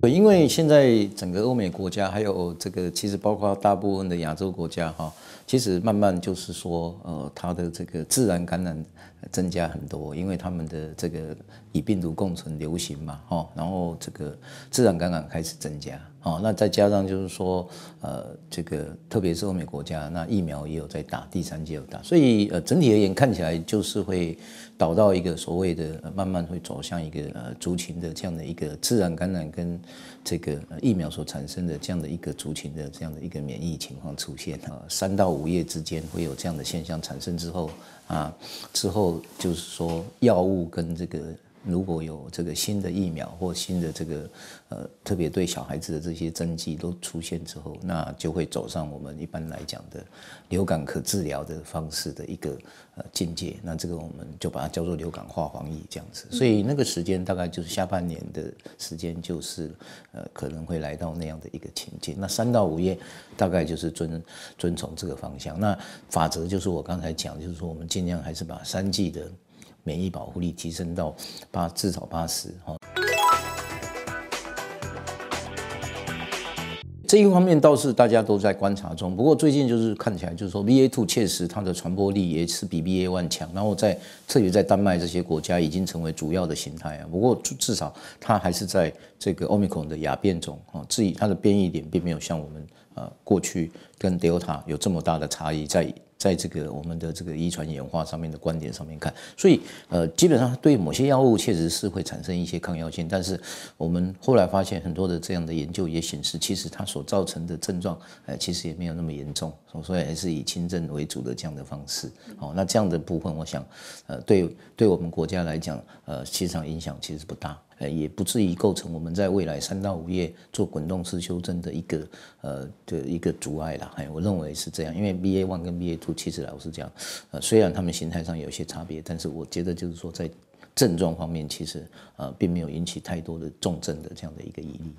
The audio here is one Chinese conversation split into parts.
对，因为现在整个欧美国家，还有这个，其实包括大部分的亚洲国家，哈，其实慢慢就是说，呃，它的这个自然感染增加很多，因为他们的这个以病毒共存流行嘛，哈，然后这个自然感染开始增加。哦，那再加上就是说，呃，这个特别是欧美国家，那疫苗也有在打，第三剂有打，所以呃，整体而言看起来就是会导到一个所谓的慢慢会走向一个呃族群的这样的一个自然感染跟这个疫苗所产生的这样的一个族群的这样的一个免疫情况出现，啊，三到五页之间会有这样的现象产生之后，啊，之后就是说药物跟这个。如果有这个新的疫苗或新的这个呃特别对小孩子的这些针剂都出现之后，那就会走上我们一般来讲的流感可治疗的方式的一个呃境界。那这个我们就把它叫做流感化防疫这样子。所以那个时间大概就是下半年的时间，就是呃可能会来到那样的一个情境。那三到五月大概就是遵遵从这个方向。那法则就是我刚才讲，就是说我们尽量还是把三剂的。免疫保护力提升到八，至少八十。哈，这一方面倒是大家都在观察中。不过最近就是看起来，就是说 BA two 确实它的传播力也是比 BA one 强，然后在特别在丹麦这些国家已经成为主要的形态啊。不过至少它还是在这个 omicron 的亚变种啊，至于它的变异点并没有像我们呃过去跟 Delta 有这么大的差异在。在这个我们的这个遗传演化上面的观点上面看，所以呃，基本上对某些药物确实是会产生一些抗药性，但是我们后来发现很多的这样的研究也显示，其实它所造成的症状，呃，其实也没有那么严重，所以还是以轻症为主的这样的方式。好，那这样的部分，我想，呃，对对我们国家来讲，呃，其实上影响其实不大。呃，也不至于构成我们在未来三到五月做滚动式修正的一个呃的一个阻碍了。哎，我认为是这样，因为 BA one 跟 BA two 其实老我是讲，呃，虽然他们形态上有些差别，但是我觉得就是说在症状方面，其实呃，并没有引起太多的重症的这样的一个疑虑。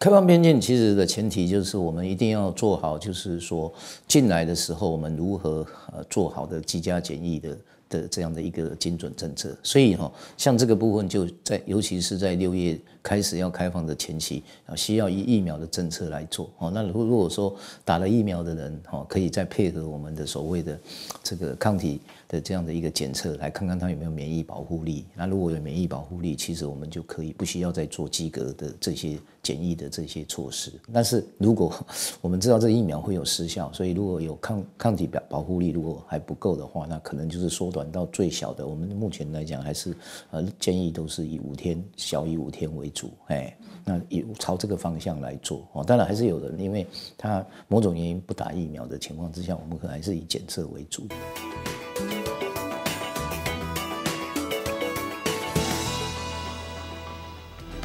开放边境其实的前提就是我们一定要做好，就是说进来的时候我们如何呃做好的居家检疫的。的这样的一个精准政策，所以哈，像这个部分就在，尤其是在六月开始要开放的前期啊，需要以疫苗的政策来做哦。那如如果说打了疫苗的人哈，可以再配合我们的所谓的这个抗体的这样的一个检测，来看看他有没有免疫保护力。那如果有免疫保护力，其实我们就可以不需要再做及格的这些检疫的这些措施。但是如果我们知道这疫苗会有失效，所以如果有抗抗体保保护力如果还不够的话，那可能就是说。短到最小的，我们目前来讲还是，呃，建议都是以五天，小于五天为主，哎，那以朝这个方向来做，哦，当然还是有人，因为他某种原因不打疫苗的情况之下，我们可还是以检测为主。